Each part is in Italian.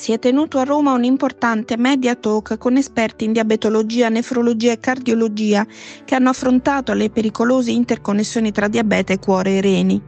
si è tenuto a Roma un importante media talk con esperti in diabetologia, nefrologia e cardiologia che hanno affrontato le pericolose interconnessioni tra diabete, cuore e reni.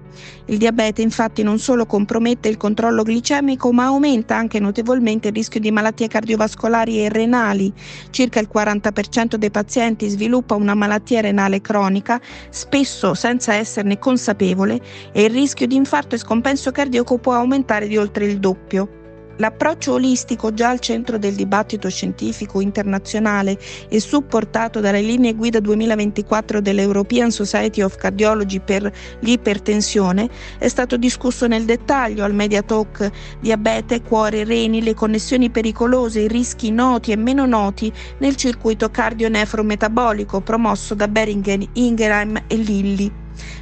Il diabete infatti non solo compromette il controllo glicemico ma aumenta anche notevolmente il rischio di malattie cardiovascolari e renali. Circa il 40% dei pazienti sviluppa una malattia renale cronica, spesso senza esserne consapevole, e il rischio di infarto e scompenso cardiaco può aumentare di oltre il doppio. L'approccio olistico già al centro del dibattito scientifico internazionale e supportato dalle linee guida 2024 dell'European Society of Cardiology per l'ipertensione è stato discusso nel dettaglio al Media Talk diabete, cuore, reni, le connessioni pericolose, i rischi noti e meno noti nel circuito cardio-nefrometabolico promosso da Beringen, Ingerheim e Lilly.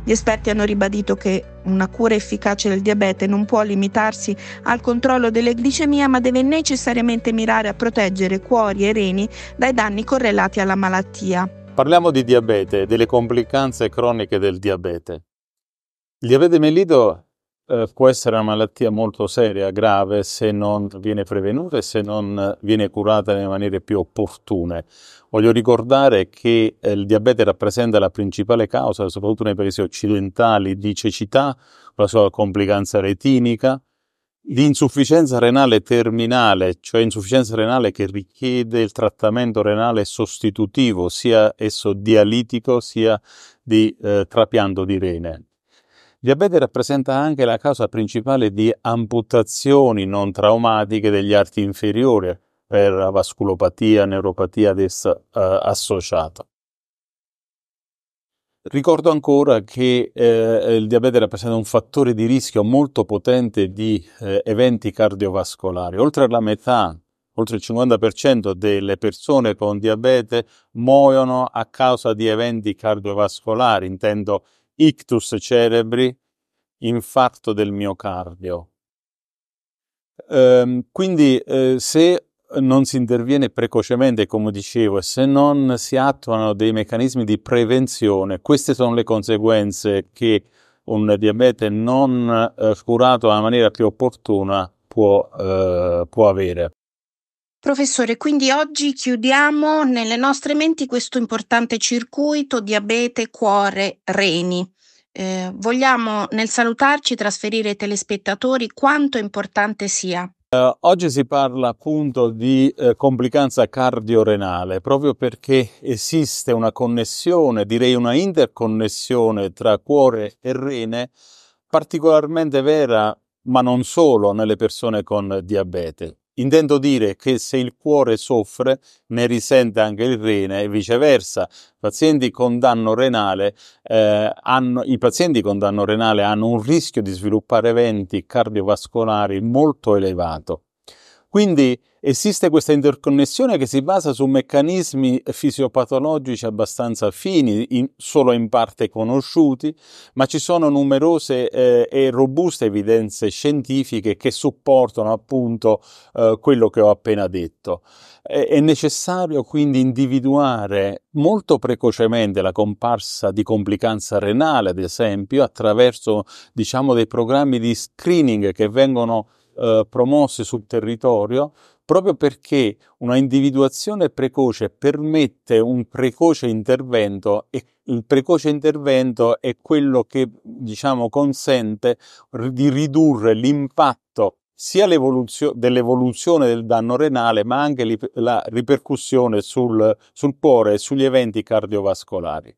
Gli esperti hanno ribadito che una cura efficace del diabete non può limitarsi al controllo della glicemia, ma deve necessariamente mirare a proteggere cuori e reni dai danni correlati alla malattia. Parliamo di diabete, e delle complicanze croniche del diabete. Il diabete mellito eh, può essere una malattia molto seria, grave, se non viene prevenuta e se non viene curata nelle maniere più opportune. Voglio ricordare che eh, il diabete rappresenta la principale causa, soprattutto nei paesi occidentali, di cecità, con la sua complicanza retinica, di insufficienza renale terminale, cioè insufficienza renale che richiede il trattamento renale sostitutivo, sia esso dialitico sia di eh, trapianto di rene. Il Diabete rappresenta anche la causa principale di amputazioni non traumatiche degli arti inferiori per vasculopatia, neuropatia ad essa eh, associata. Ricordo ancora che eh, il diabete rappresenta un fattore di rischio molto potente di eh, eventi cardiovascolari. Oltre la metà, oltre il 50% delle persone con diabete muoiono a causa di eventi cardiovascolari, intendo ictus cerebri, infarto del miocardio. Ehm, quindi eh, se non si interviene precocemente, come dicevo, e se non si attuano dei meccanismi di prevenzione, queste sono le conseguenze che un diabete non eh, curato alla maniera più opportuna può, eh, può avere. Professore, quindi oggi chiudiamo nelle nostre menti questo importante circuito diabete, cuore, reni. Eh, vogliamo nel salutarci trasferire ai telespettatori quanto importante sia. Eh, oggi si parla appunto di eh, complicanza cardiorenale proprio perché esiste una connessione, direi una interconnessione tra cuore e rene particolarmente vera, ma non solo nelle persone con diabete. Intendo dire che se il cuore soffre, ne risente anche il rene e viceversa. Pazienti renale, eh, hanno, I pazienti con danno renale hanno un rischio di sviluppare eventi cardiovascolari molto elevato. Quindi esiste questa interconnessione che si basa su meccanismi fisiopatologici abbastanza fini, in, solo in parte conosciuti, ma ci sono numerose eh, e robuste evidenze scientifiche che supportano appunto eh, quello che ho appena detto. È, è necessario quindi individuare molto precocemente la comparsa di complicanza renale, ad esempio, attraverso diciamo dei programmi di screening che vengono eh, promosse sul territorio proprio perché una individuazione precoce permette un precoce intervento e il precoce intervento è quello che diciamo consente di ridurre l'impatto sia dell'evoluzione del danno renale, ma anche la ripercussione sul, sul cuore e sugli eventi cardiovascolari.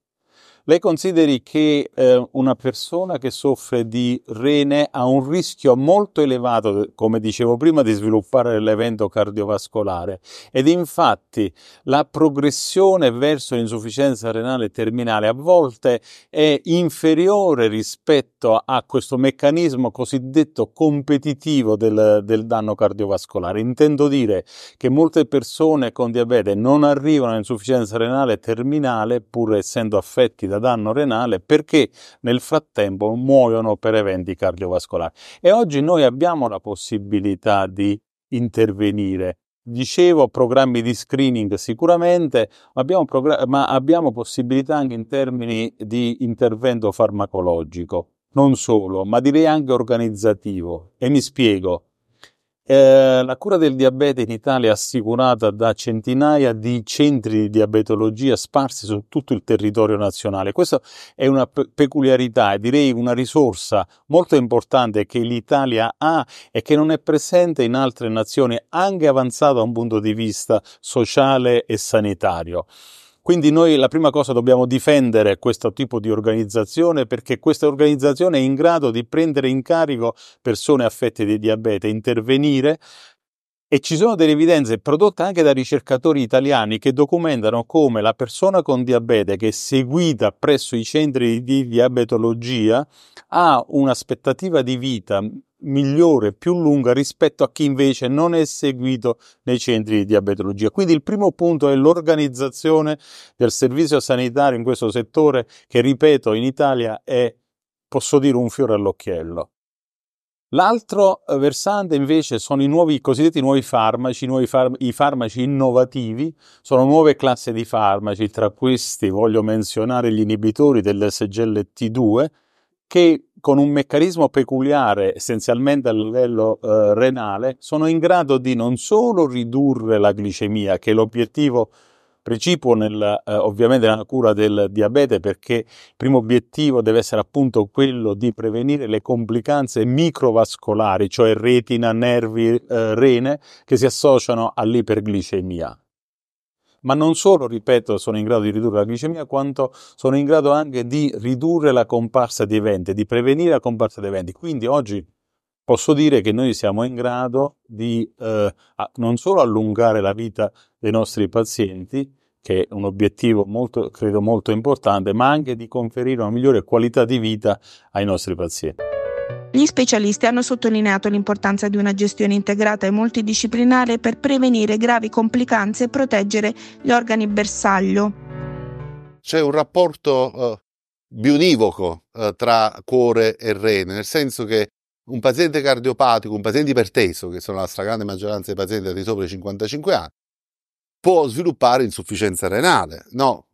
Lei consideri che eh, una persona che soffre di rene ha un rischio molto elevato, come dicevo prima, di sviluppare l'evento cardiovascolare ed infatti la progressione verso l'insufficienza renale terminale a volte è inferiore rispetto a questo meccanismo cosiddetto competitivo del, del danno cardiovascolare. Intendo dire che molte persone con diabete non arrivano all'insufficienza renale terminale pur essendo affetti da da danno renale perché nel frattempo muoiono per eventi cardiovascolari. E oggi noi abbiamo la possibilità di intervenire. Dicevo, programmi di screening sicuramente, abbiamo ma abbiamo possibilità anche in termini di intervento farmacologico, non solo, ma direi anche organizzativo. E mi spiego. Eh, la cura del diabete in Italia è assicurata da centinaia di centri di diabetologia sparsi su tutto il territorio nazionale. Questa è una pe- peculiarità e direi una risorsa molto importante che l'Italia ha e che non è presente in altre nazioni, anche avanzata da un punto di vista sociale e sanitario. Quindi noi la prima cosa dobbiamo difendere questo tipo di organizzazione perché questa organizzazione è in grado di prendere in carico persone affette di diabete, intervenire e ci sono delle evidenze prodotte anche da ricercatori italiani che documentano come la persona con diabete che è seguita presso i centri di diabetologia ha un'aspettativa di vita migliore, più lunga rispetto a chi invece non è seguito nei centri di diabetologia. Quindi il primo punto è l'organizzazione del servizio sanitario in questo settore che, ripeto, in Italia è, posso dire, un fiore all'occhiello. L'altro eh, versante invece sono i, nuovi, i cosiddetti nuovi farmaci, nuovi farm- i farmaci innovativi, sono nuove classi di farmaci, tra questi voglio menzionare gli inibitori dell'SGLT2 che con un meccanismo peculiare essenzialmente a livello eh, renale, sono in grado di non solo ridurre la glicemia, che è l'obiettivo precipuo nel, eh, ovviamente nella cura del diabete, perché il primo obiettivo deve essere appunto quello di prevenire le complicanze microvascolari, cioè retina, nervi, eh, rene, che si associano all'iperglicemia ma non solo, ripeto, sono in grado di ridurre la glicemia, quanto sono in grado anche di ridurre la comparsa di eventi, di prevenire la comparsa di eventi. Quindi oggi posso dire che noi siamo in grado di eh, non solo allungare la vita dei nostri pazienti, che è un obiettivo molto, credo molto importante, ma anche di conferire una migliore qualità di vita ai nostri pazienti. Gli specialisti hanno sottolineato l'importanza di una gestione integrata e multidisciplinare per prevenire gravi complicanze e proteggere gli organi bersaglio. C'è un rapporto uh, bionivoco uh, tra cuore e rene, nel senso che un paziente cardiopatico, un paziente iperteso, che sono la stragrande maggioranza dei pazienti di sopra i 55 anni, può sviluppare insufficienza renale. No,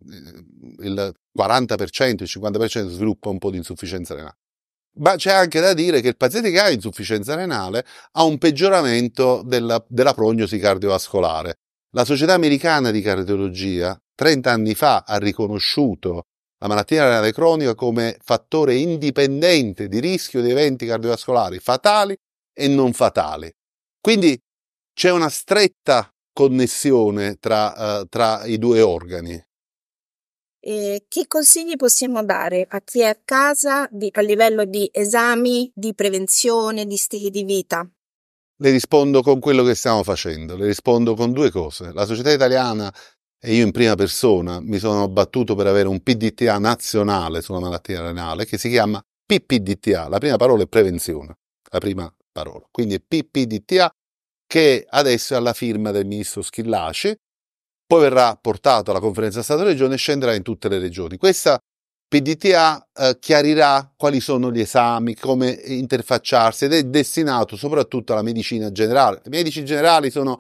il 40%, il 50% sviluppa un po' di insufficienza renale. Ma c'è anche da dire che il paziente che ha insufficienza renale ha un peggioramento della, della prognosi cardiovascolare. La Società Americana di Cardiologia 30 anni fa ha riconosciuto la malattia renale cronica come fattore indipendente di rischio di eventi cardiovascolari fatali e non fatali. Quindi c'è una stretta connessione tra, eh, tra i due organi. Eh, che consigli possiamo dare a chi è a casa di, a livello di esami, di prevenzione, di stili di vita? Le rispondo con quello che stiamo facendo, le rispondo con due cose. La società italiana e io in prima persona mi sono battuto per avere un PDTA nazionale sulla malattia renale che si chiama PPDTA, la prima parola è prevenzione, la prima parola. Quindi è PPDTA che adesso è alla firma del ministro Schillaci poi verrà portato alla conferenza Stato-Regione e scenderà in tutte le regioni. Questa PDTA eh, chiarirà quali sono gli esami, come interfacciarsi ed è destinato soprattutto alla medicina generale. I medici generali sono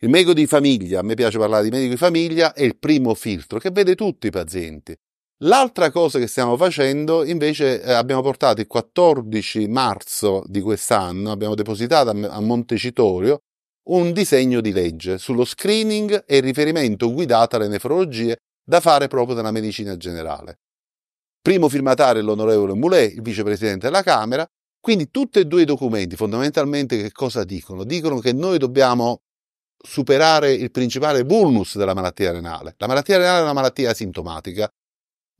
il medico di famiglia, a me piace parlare di medico di famiglia, è il primo filtro che vede tutti i pazienti. L'altra cosa che stiamo facendo, invece, eh, abbiamo portato il 14 marzo di quest'anno, abbiamo depositato a, a Montecitorio un disegno di legge sullo screening e riferimento guidato alle nefrologie da fare proprio dalla medicina generale. Primo firmatario è l'onorevole Moulet, il vicepresidente della Camera, quindi tutti e due i documenti fondamentalmente che cosa dicono? Dicono che noi dobbiamo superare il principale vulnus della malattia renale. La malattia renale è una malattia asintomatica,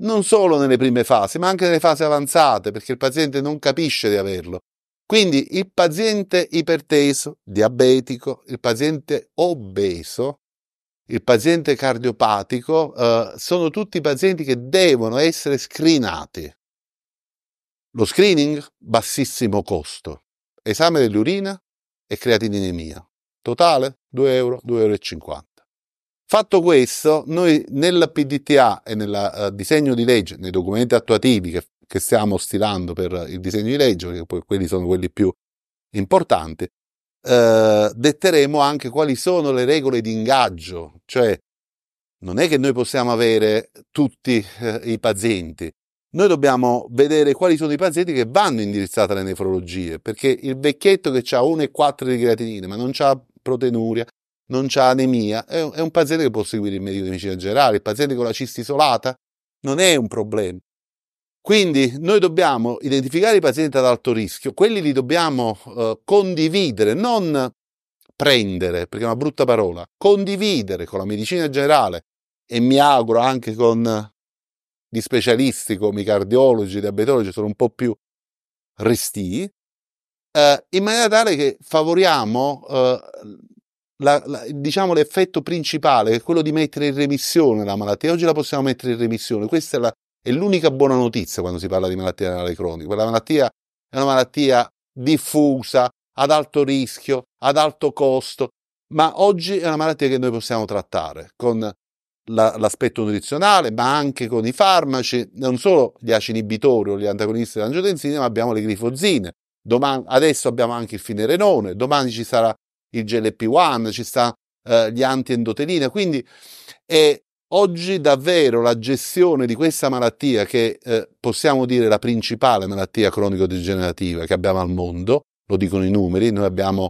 non solo nelle prime fasi, ma anche nelle fasi avanzate, perché il paziente non capisce di averlo. Quindi il paziente iperteso, diabetico, il paziente obeso, il paziente cardiopatico, eh, sono tutti pazienti che devono essere screenati. Lo screening, bassissimo costo. Esame dell'urina e creatinemia. Totale 2 euro, 2,50 euro. Fatto questo, noi nella PDTA e nel uh, eh, disegno di legge, nei documenti attuativi che che stiamo stilando per il disegno di legge, perché poi quelli sono quelli più importanti, eh, detteremo anche quali sono le regole di ingaggio, cioè non è che noi possiamo avere tutti eh, i pazienti, noi dobbiamo vedere quali sono i pazienti che vanno indirizzati alle nefrologie, perché il vecchietto che ha 1,4 di creatinine, ma non ha proteinuria, non ha anemia, è un, è un, paziente che può seguire il medico di medicina generale, il paziente con la cisti isolata non è un problema. Quindi noi dobbiamo identificare i pazienti ad alto rischio, quelli li dobbiamo eh, condividere, non prendere, perché è una brutta parola, condividere con la medicina generale e mi auguro anche con gli specialisti come i cardiologi, i diabetologi, sono un po' più resti, eh, in maniera tale che favoriamo eh, la, la, diciamo l'effetto principale, che è quello di mettere in remissione la malattia. Oggi la possiamo mettere in remissione, questa è la è l'unica buona notizia quando si parla di malattia renale cronica. Quella malattia è una malattia diffusa, ad alto rischio, ad alto costo, ma oggi è una malattia che noi possiamo trattare con la, l'aspetto nutrizionale, ma anche con i farmaci, non solo gli acini inibitori o gli antagonisti dell'angiotensina, ma abbiamo le glifozine. Domani, adesso abbiamo anche il finerenone, domani ci sarà il GLP-1, ci sta eh, gli antiendotelina, quindi è Oggi davvero la gestione di questa malattia, che eh, possiamo dire la principale malattia cronico-degenerativa che abbiamo al mondo, lo dicono i numeri, noi abbiamo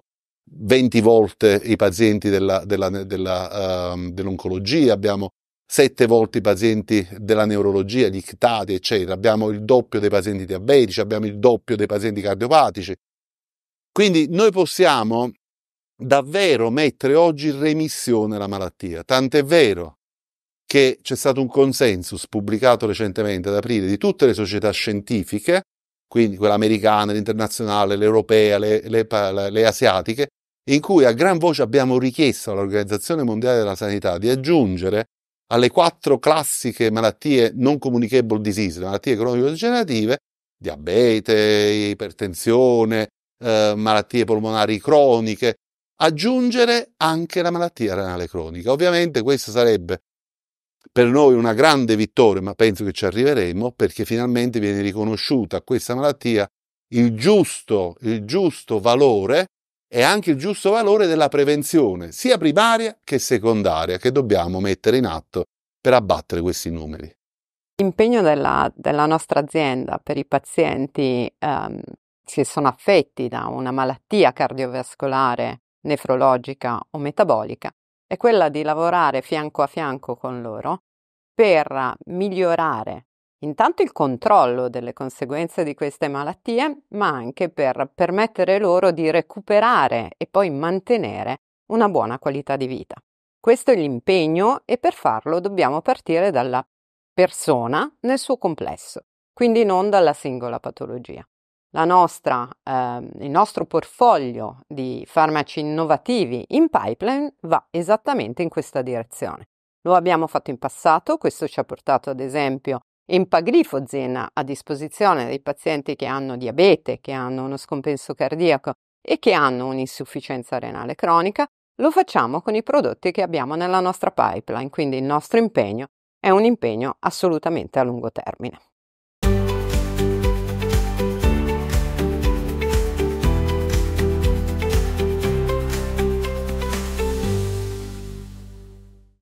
20 volte i pazienti della, della, della, uh, dell'oncologia, abbiamo 7 volte i pazienti della neurologia, gli ictati, eccetera, abbiamo il doppio dei pazienti diabetici, abbiamo il doppio dei pazienti cardiopatici. Quindi noi possiamo davvero mettere oggi in remissione la malattia, tant'è vero che c'è stato un consensus pubblicato recentemente ad aprile di tutte le società scientifiche, quindi quella americana, l'internazionale, l'europea, le, le, le asiatiche, in cui a gran voce abbiamo richiesto all'Organizzazione Mondiale della Sanità di aggiungere alle quattro classiche malattie non communicable disease, malattie cronico-degenerative, diabete, ipertensione, eh, malattie polmonari croniche, aggiungere anche la malattia renale cronica. Ovviamente questo sarebbe per noi una grande vittoria, ma penso che ci arriveremo, perché finalmente viene riconosciuta questa malattia il giusto, il giusto valore e anche il giusto valore della prevenzione, sia primaria che secondaria, che dobbiamo mettere in atto per abbattere questi numeri. L'impegno della, della nostra azienda per i pazienti ehm, che sono affetti da una malattia cardiovascolare, nefrologica o metabolica è quella di lavorare fianco a fianco con loro per migliorare intanto il controllo delle conseguenze di queste malattie, ma anche per permettere loro di recuperare e poi mantenere una buona qualità di vita. Questo è l'impegno e per farlo dobbiamo partire dalla persona nel suo complesso, quindi non dalla singola patologia nostra, eh, il nostro portfolio di farmaci innovativi in pipeline va esattamente in questa direzione. Lo abbiamo fatto in passato, questo ci ha portato ad esempio empaglifozin a disposizione dei pazienti che hanno diabete, che hanno uno scompenso cardiaco e che hanno un'insufficienza renale cronica, lo facciamo con i prodotti che abbiamo nella nostra pipeline, quindi il nostro impegno è un impegno assolutamente a lungo termine.